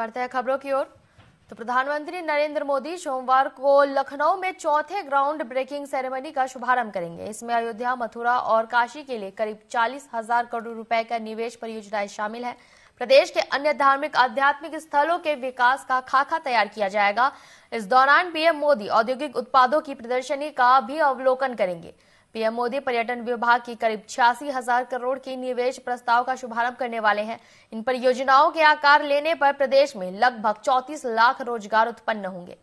बढ़ते हैं खबरों की ओर तो प्रधानमंत्री नरेंद्र मोदी सोमवार को लखनऊ में चौथे ग्राउंड ब्रेकिंग सेरेमनी का शुभारंभ करेंगे इसमें अयोध्या मथुरा और काशी के लिए करीब चालीस हजार करोड़ रुपए का निवेश परियोजनाएं शामिल है प्रदेश के अन्य धार्मिक आध्यात्मिक स्थलों के विकास का खाका तैयार किया जाएगा इस दौरान पीएम मोदी औद्योगिक उत्पादों की प्रदर्शनी का भी अवलोकन करेंगे पीएम मोदी पर्यटन विभाग की करीब छियासी हजार करोड़ के निवेश प्रस्ताव का शुभारंभ करने वाले हैं इन परियोजनाओं के आकार लेने पर प्रदेश में लगभग चौतीस लाख रोजगार उत्पन्न होंगे